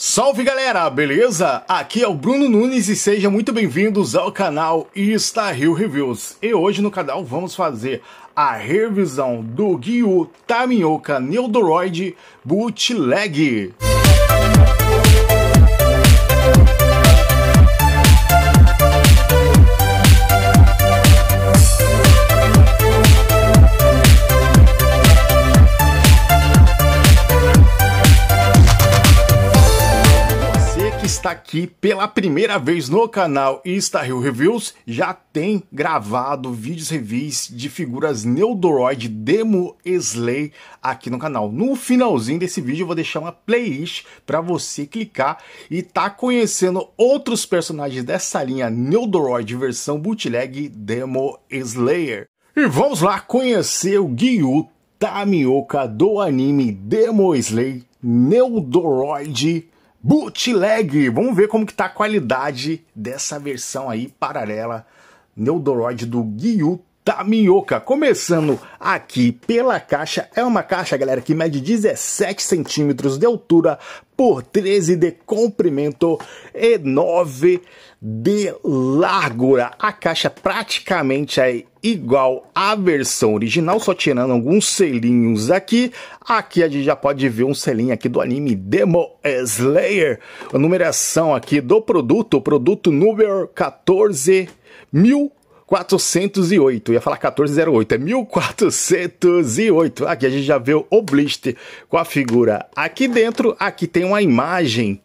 Salve galera, beleza? Aqui é o Bruno Nunes e sejam muito bem-vindos ao canal Star Hill Reviews. E hoje no canal vamos fazer a revisão do Gyu Tamioka Neodroid Bootleg. está aqui pela primeira vez no canal Insta Hill Reviews, já tem gravado vídeos reviews de figuras Neodoroid Demo Slay aqui no canal. No finalzinho desse vídeo eu vou deixar uma playlist para você clicar e tá conhecendo outros personagens dessa linha Neodoroid versão bootleg Demo Slayer. E vamos lá conhecer o Gyu Tamioka do anime Demo Slay Neodoroid bootleg. Vamos ver como que tá a qualidade dessa versão aí paralela Neodoroid do Gyu da tá Minhoca. começando aqui pela caixa. É uma caixa, galera, que mede 17 centímetros de altura por 13 de comprimento e 9 de largura. A caixa praticamente é igual à versão original, só tirando alguns selinhos aqui. Aqui a gente já pode ver um selinho aqui do anime Demo Slayer. A numeração aqui do produto, o produto número 14 mil 408, ia falar 1408, é 1408. Aqui a gente já vê o Oblist com a figura aqui dentro. Aqui tem uma imagem,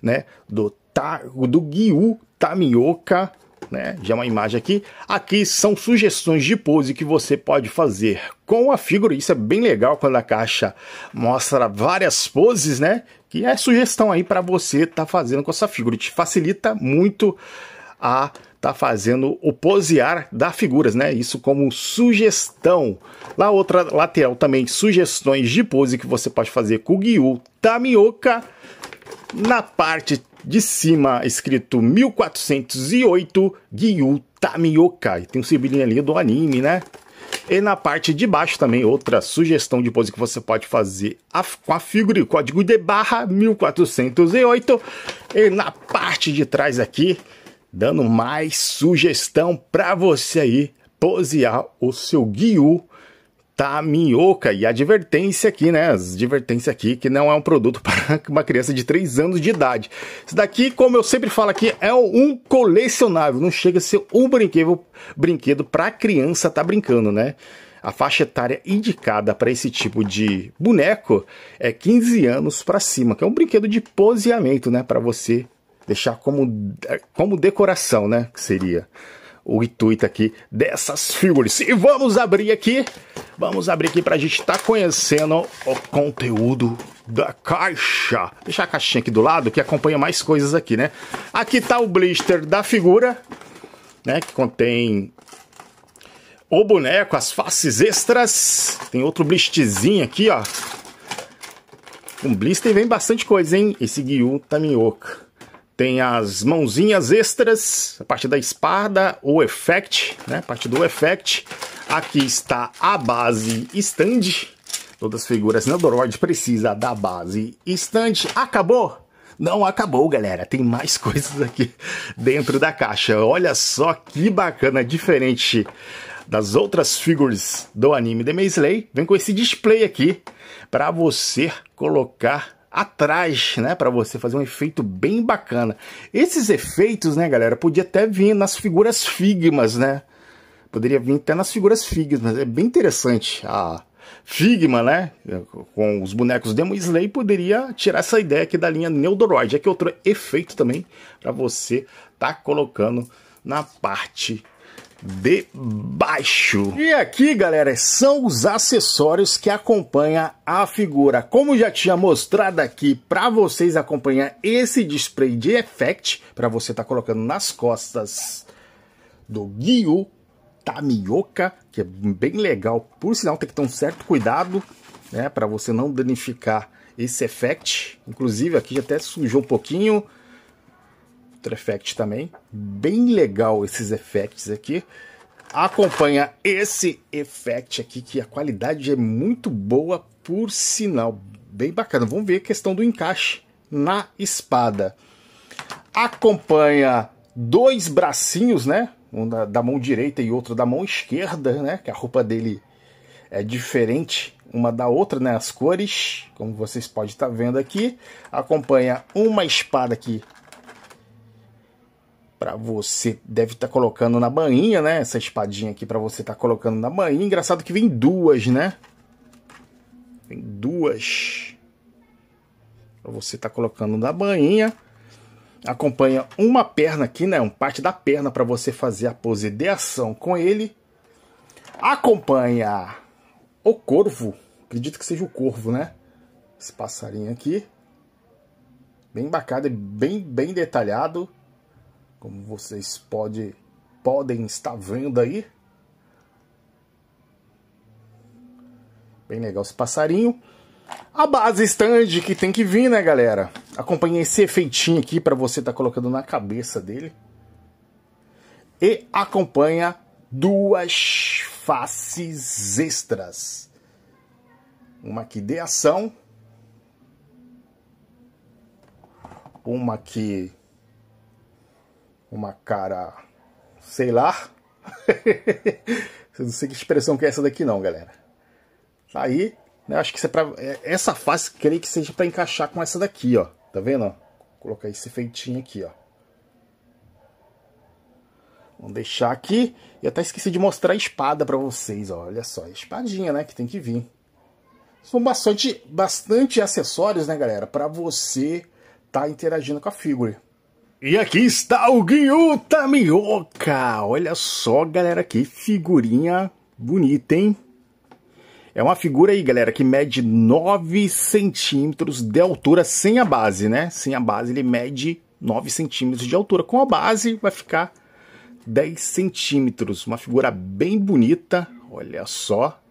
né, do, ta, do Gyu Tamioka, né, já é uma imagem aqui. Aqui são sugestões de pose que você pode fazer com a figura. Isso é bem legal quando a caixa mostra várias poses, né, que é sugestão aí para você estar tá fazendo com essa figura. Te facilita muito a tá fazendo o posear da figuras, né? Isso como sugestão. Lá outra lateral também, sugestões de pose que você pode fazer com o Gyu Tamioka. Na parte de cima, escrito 1408 Gyu Tamioka. E tem um sibilinho ali do anime, né? E na parte de baixo também, outra sugestão de pose que você pode fazer a, com a figura, o código de barra 1408. E na parte de trás aqui, dando mais sugestão para você aí posear o seu guiu tá minhoca e advertência aqui, né? As advertência aqui que não é um produto para uma criança de 3 anos de idade. Isso daqui, como eu sempre falo aqui, é um colecionável, não chega a ser um brinquedo, brinquedo para criança tá brincando, né? A faixa etária indicada para esse tipo de boneco é 15 anos para cima, que é um brinquedo de poseamento, né, para você deixar como, como decoração, né? Que seria o intuito aqui dessas figuras. E vamos abrir aqui, vamos abrir aqui para a gente estar tá conhecendo o conteúdo da caixa. Deixar a caixinha aqui do lado que acompanha mais coisas aqui, né? Aqui tá o blister da figura, né? Que contém o boneco, as faces extras. Tem outro blisterzinho aqui, ó. Um blister vem bastante coisa, hein? Esse Guiu Tamioca. Tem as mãozinhas extras, a parte da espada, o effect, né? A parte do effect. Aqui está a base stand. Todas as figuras Neodoroid precisa da base stand. Acabou? Não acabou, galera. Tem mais coisas aqui dentro da caixa. Olha só que bacana, diferente das outras figures do anime The Maze vem com esse display aqui para você colocar atrás, né, para você fazer um efeito bem bacana. Esses efeitos, né, galera, podia até vir nas figuras figmas, né? Poderia vir até nas figuras figmas, é bem interessante. A Figma, né, com os bonecos Demon Slay poderia tirar essa ideia aqui da linha Neodoroid, é que outro efeito também para você tá colocando na parte de baixo. E aqui, galera, são os acessórios que acompanha a figura. Como já tinha mostrado aqui para vocês acompanhar esse display de effect para você estar tá colocando nas costas do Gyu Tamioka, que é bem legal. Por sinal, tem que ter um certo cuidado, né, para você não danificar esse effect. Inclusive, aqui já até sujou um pouquinho After Effects também. Bem legal esses effects aqui. Acompanha esse effect aqui, que a qualidade é muito boa, por sinal. Bem bacana. Vamos ver a questão do encaixe na espada. Acompanha dois bracinhos, né? Um da, da mão direita e outro da mão esquerda, né? Que a roupa dele é diferente uma da outra, né? As cores, como vocês podem estar vendo aqui, acompanha uma espada aqui para você deve estar tá colocando na bainha, né? Essa espadinha aqui para você estar tá colocando na bainha. Engraçado que vem duas, né? Vem duas para você estar tá colocando na bainha. Acompanha uma perna aqui, né? Um parte da perna para você fazer a pose de ação com ele. Acompanha o corvo. Acredito que seja o corvo, né? Esse passarinho aqui. Bem bacana, bem bem detalhado como vocês pode, podem estar vendo aí. Bem legal esse passarinho. A base stand que tem que vir, né, galera? Acompanhei esse efeitinho aqui para você estar tá colocando na cabeça dele. E acompanha duas faces extras. Uma que dê ação. Uma que uma cara, sei lá. Eu não sei que expressão que é essa daqui não, galera. Tá aí, né, acho que isso é pra, é, essa face, creio que seja para encaixar com essa daqui, ó. Tá vendo? Vou colocar esse feitinho aqui, ó. Vamos deixar aqui. E até esqueci de mostrar a espada para vocês, ó. Olha só, a espadinha, né, que tem que vir. São bastante, bastante acessórios, né, galera, para você tá interagindo com a figura. E aqui está o Guiuta Minhoca. Olha só, galera, que figurinha bonita, hein? É uma figura aí, galera, que mede 9 centímetros de altura sem a base, né? Sem a base ele mede 9 centímetros de altura. Com a base vai ficar 10 centímetros. Uma figura bem bonita, olha só.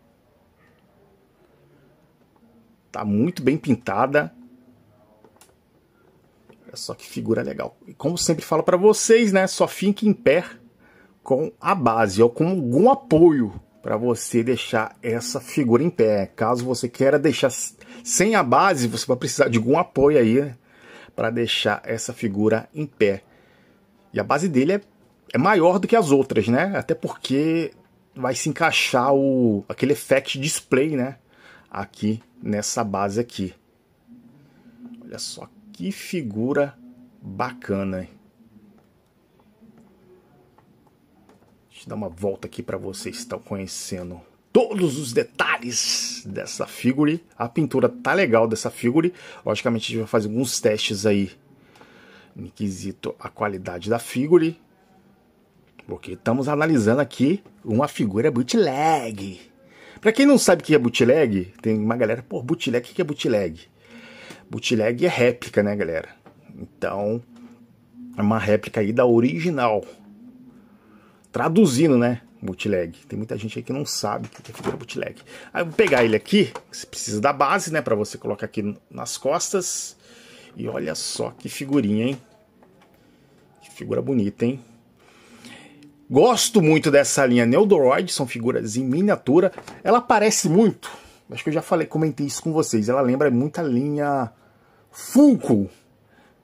Tá muito bem pintada olha Só que figura legal. E como sempre falo para vocês, né? Só fique em pé com a base ou com algum apoio para você deixar essa figura em pé. Caso você queira deixar sem a base, você vai precisar de algum apoio aí né? para deixar essa figura em pé. E a base dele é, é maior do que as outras, né? Até porque vai se encaixar o aquele effect display, né? Aqui nessa base aqui. Olha só que figura bacana, hein? Deixa eu dar uma volta aqui para vocês que estão conhecendo todos os detalhes dessa figure. A pintura tá legal dessa figure. Logicamente a gente vai fazer alguns testes aí inquisito quesito a qualidade da figure. Porque estamos analisando aqui uma figura bootleg. Para quem não sabe o que é bootleg, tem uma galera, pô, bootleg, o que é bootleg? Bootleg é réplica, né, galera? Então, é uma réplica aí da original. Traduzindo, né? Bootleg. Tem muita gente aí que não sabe o que é bootleg. Aí eu vou pegar ele aqui. Você precisa da base, né? Pra você colocar aqui nas costas. E olha só que figurinha, hein? Que figura bonita, hein? Gosto muito dessa linha Neodoroid, são figuras em miniatura. Ela parece muito Acho que eu já falei, comentei isso com vocês. Ela lembra muita linha Funko.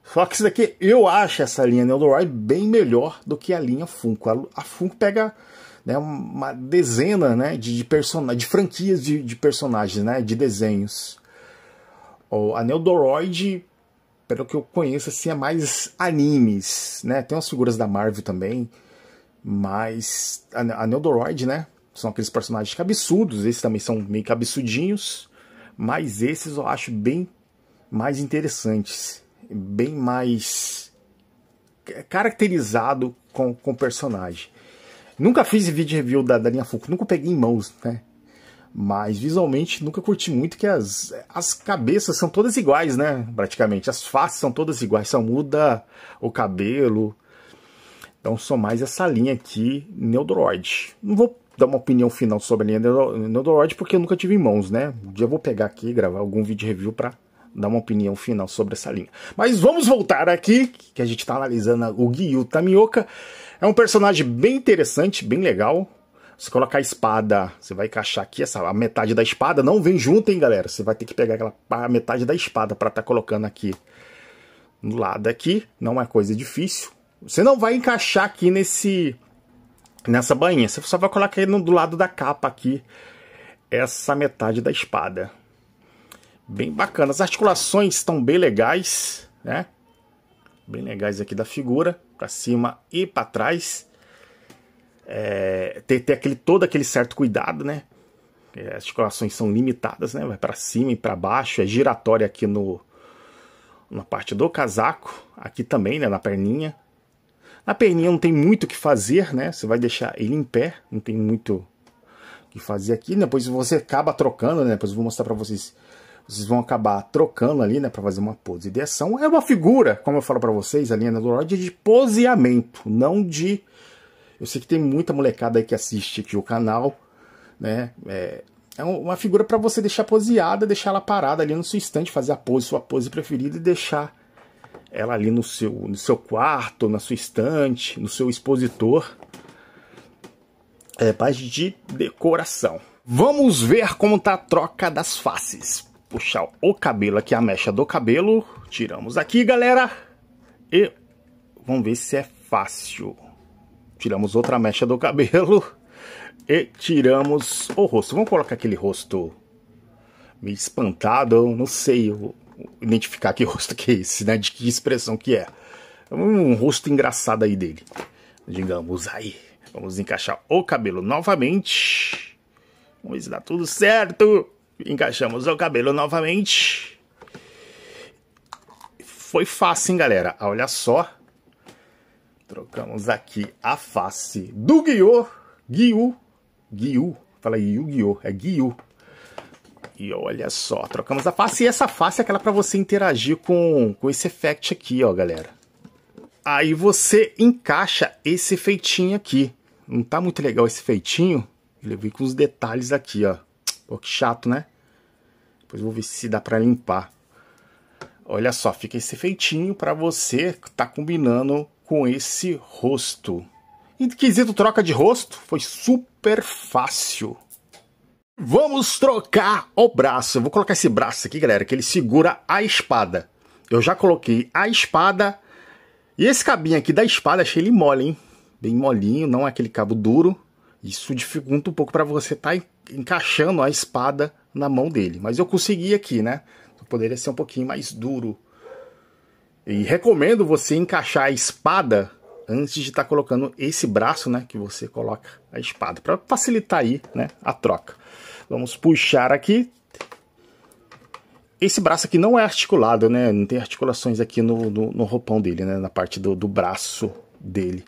Só que isso daqui, eu acho essa linha Neldoride bem melhor do que a linha Funko. A, a Funko pega né, uma dezena né, de, de, de franquias de, de, personagens, né, de desenhos. O Anel pelo que eu conheço, assim, é mais animes. Né? Tem umas figuras da Marvel também, mas a Doroid, né? são aqueles personagens cabeçudos, esses também são meio cabeçudinhos, mas esses eu acho bem mais interessantes, bem mais caracterizado com o personagem. Nunca fiz vídeo review da, da linha Foucault, nunca peguei em mãos, né? Mas visualmente nunca curti muito que as, as cabeças são todas iguais, né? Praticamente. As faces são todas iguais, só muda o cabelo. Então sou mais essa linha aqui, Neodroid. Não vou dar uma opinião final sobre a linha Neodoroid, porque eu nunca tive em mãos, né? Um dia eu vou pegar aqui e gravar algum vídeo review para dar uma opinião final sobre essa linha. Mas vamos voltar aqui, que a gente está analisando o Gyu Tamioka. É um personagem bem interessante, bem legal. Você colocar a espada, você vai encaixar aqui essa a metade da espada. Não vem junto, hein, galera. Você vai ter que pegar aquela a metade da espada para estar tá colocando aqui no lado aqui. Não é coisa difícil. Você não vai encaixar aqui nesse nessa bainha. Você só vai colocar no, do lado da capa aqui essa metade da espada. Bem bacana. As articulações estão bem legais, né? Bem legais aqui da figura, para cima e para trás. É, tem, tem aquele, todo aquele certo cuidado, né? É, as articulações são limitadas, né? Vai para cima e para baixo, é giratória aqui no na parte do casaco, aqui também, né, na perninha. A perninha não tem muito o que fazer, né? Você vai deixar ele em pé, não tem muito o que fazer aqui. Depois você acaba trocando, né? Depois eu vou mostrar para vocês. Vocês vão acabar trocando ali, né? Para fazer uma pose de ação. É uma figura, como eu falo para vocês, a linha do Lorde de poseamento, não de. Eu sei que tem muita molecada aí que assiste aqui o canal, né? É, é uma figura para você deixar poseada, deixar ela parada ali no seu instante, fazer a pose, sua pose preferida e deixar ela ali no seu, no seu quarto, na sua estante, no seu expositor. É parte de decoração. Vamos ver como tá a troca das faces. Puxar o cabelo aqui, a mecha do cabelo. Tiramos aqui, galera. E vamos ver se é fácil. Tiramos outra mecha do cabelo. E tiramos o rosto. Vamos colocar aquele rosto meio espantado, não sei. Eu identificar que rosto que é esse, né? De que expressão que é. Um rosto engraçado aí dele. Digamos aí. Vamos encaixar o cabelo novamente. Vamos ver se dá tudo certo. Encaixamos o cabelo novamente. Foi fácil, hein, galera? Ah, olha só. Trocamos aqui a face do Guiô. Guiú. Guiú. Fala aí, Yu-Gi-Oh! É Guiú. E olha só, trocamos a face. E essa face é aquela para você interagir com, com esse effect aqui, ó, galera. Aí você encaixa esse feitinho aqui. Não tá muito legal esse feitinho? Ele vem com os detalhes aqui, ó. Pô, que chato, né? Depois vou ver se dá para limpar. Olha só, fica esse feitinho para você tá combinando com esse rosto. E quesito troca de rosto, foi super fácil. Vamos trocar o braço. Eu vou colocar esse braço aqui, galera, que ele segura a espada. Eu já coloquei a espada. E esse cabinho aqui da espada, achei ele mole, hein? Bem molinho, não é aquele cabo duro. Isso dificulta um pouco para você estar tá encaixando a espada na mão dele. Mas eu consegui aqui, né? Poderia ser um pouquinho mais duro. E recomendo você encaixar a espada antes de estar tá colocando esse braço, né? Que você coloca a espada, para facilitar aí né, a troca. Vamos puxar aqui. Esse braço aqui não é articulado, né? Não tem articulações aqui no, no, no roupão dele, né? Na parte do, do braço dele.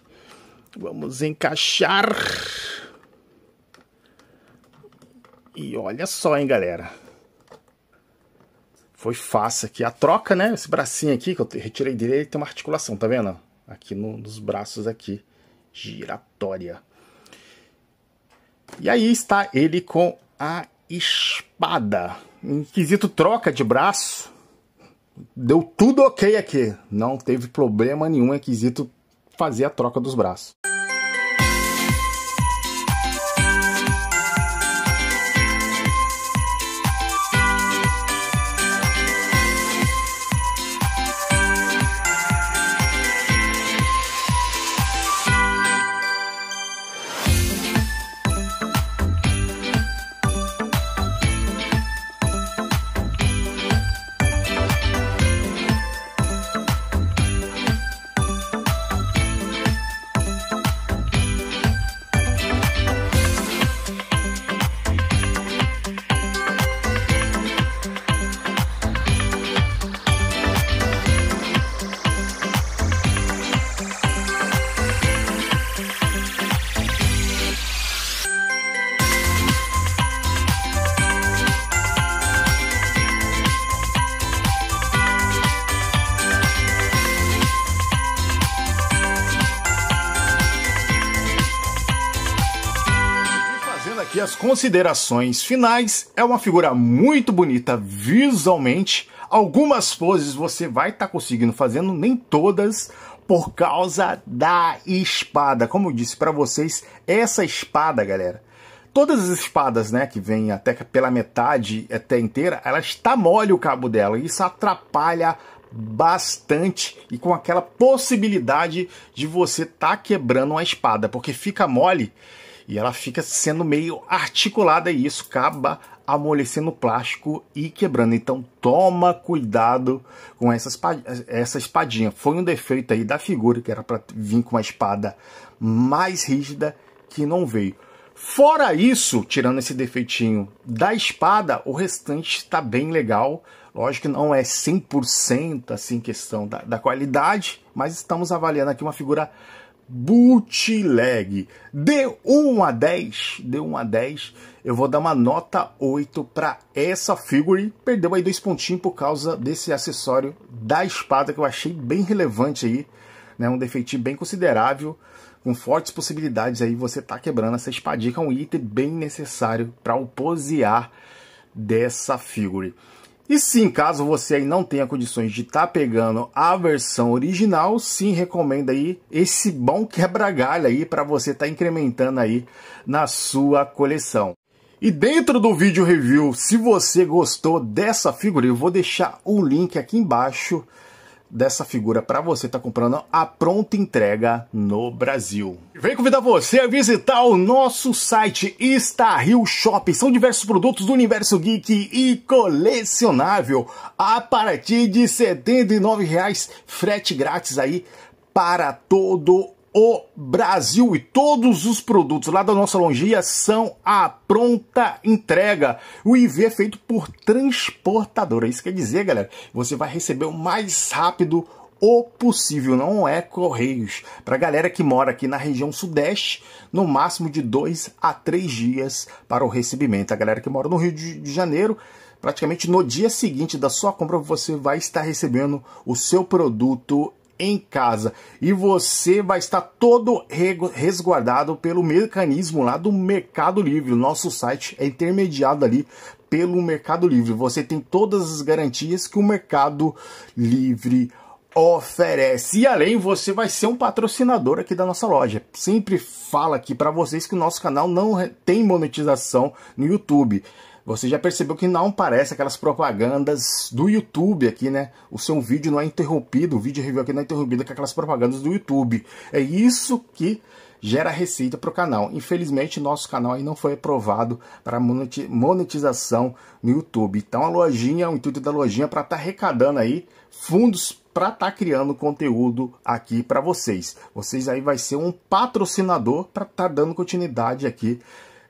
Vamos encaixar. E olha só, hein, galera. Foi fácil aqui. A troca, né? Esse bracinho aqui que eu retirei dele, ele tem uma articulação, tá vendo? Aqui no, nos braços aqui. Giratória. E aí está ele com a espada. Inquisito troca de braço. Deu tudo ok aqui. Não teve problema nenhum, Inquisito fazer a troca dos braços. Considerações finais é uma figura muito bonita visualmente. Algumas poses você vai estar tá conseguindo fazendo, nem todas, por causa da espada. Como eu disse para vocês, essa espada, galera, todas as espadas, né, que vem até pela metade até inteira, ela está mole o cabo dela, e isso atrapalha bastante e com aquela possibilidade de você tá quebrando uma espada, porque fica mole e ela fica sendo meio articulada e isso acaba amolecendo o plástico e quebrando. Então toma cuidado com essa, essa espadinha. Foi um defeito aí da figura, que era para vir com uma espada mais rígida, que não veio. Fora isso, tirando esse defeitinho da espada, o restante está bem legal. Lógico que não é 100% assim questão da, da qualidade, mas estamos avaliando aqui uma figura bootleg. De 1 a 10, de 1 a 10, eu vou dar uma nota 8 para essa figure. Perdeu aí dois pontinhos por causa desse acessório da espada que eu achei bem relevante aí, né? Um defeito bem considerável, com fortes possibilidades aí você tá quebrando essa espadinha, que é um item bem necessário para o posear dessa figure. E sim, caso você aí não tenha condições de estar tá pegando a versão original, sim, recomendo aí esse bom quebra-galho aí para você estar tá incrementando aí na sua coleção. E dentro do vídeo review, se você gostou dessa figura, eu vou deixar o link aqui embaixo dessa figura para você estar tá comprando a pronta entrega no Brasil. Vem convidar você a visitar o nosso site Starhill Shop. São diversos produtos do universo geek e colecionável a partir de R$ 79,00 frete grátis aí para todo o Brasil e todos os produtos lá da nossa longia são a pronta entrega. O IV é feito por transportadora. É isso quer dizer, galera, você vai receber o mais rápido o possível, não é Correios. Para galera que mora aqui na região sudeste, no máximo de dois a três dias para o recebimento. A galera que mora no Rio de Janeiro, praticamente no dia seguinte da sua compra, você vai estar recebendo o seu produto em casa. E você vai estar todo resguardado pelo mecanismo lá do Mercado Livre. O nosso site é intermediado ali pelo Mercado Livre. Você tem todas as garantias que o Mercado Livre oferece. E além, você vai ser um patrocinador aqui da nossa loja. Sempre fala aqui para vocês que o nosso canal não tem monetização no YouTube. Você já percebeu que não parece aquelas propagandas do YouTube aqui, né? O seu vídeo não é interrompido, o vídeo review aqui não é interrompido com aquelas propagandas do YouTube. É isso que gera receita para o canal. Infelizmente, nosso canal aí não foi aprovado para monetização no YouTube. Então, a lojinha, o intuito da lojinha é para estar tá arrecadando aí fundos para estar tá criando conteúdo aqui para vocês. Vocês aí vai ser um patrocinador para estar tá dando continuidade aqui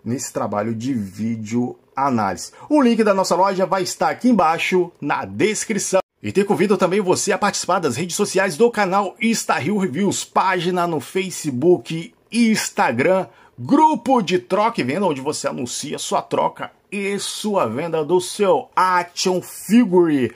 nesse trabalho de vídeo análise. O link da nossa loja vai estar aqui embaixo na descrição. E te convido também você a participar das redes sociais do canal Instahil Reviews, página no Facebook e Instagram, grupo de troca e venda, onde você anuncia sua troca e sua venda do seu Action Figure.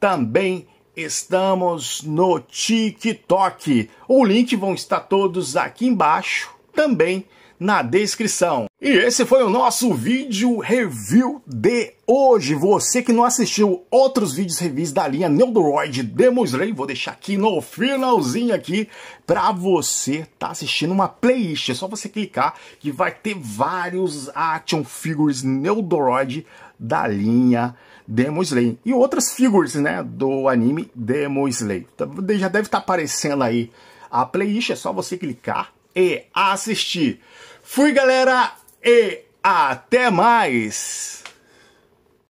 Também estamos no TikTok. O link vão estar todos aqui embaixo também na descrição. E esse foi o nosso vídeo review de hoje. Você que não assistiu outros vídeos reviews da linha Neodroid Demo Slay, vou deixar aqui no finalzinho aqui para você tá assistindo uma playlist. É só você clicar que vai ter vários action figures Neodroid da linha Demon Slayer e outras figures né, do anime Demon Slayer. Então, já deve estar tá aparecendo aí a playlist, é só você clicar e assistir. Fui, galera, e até mais!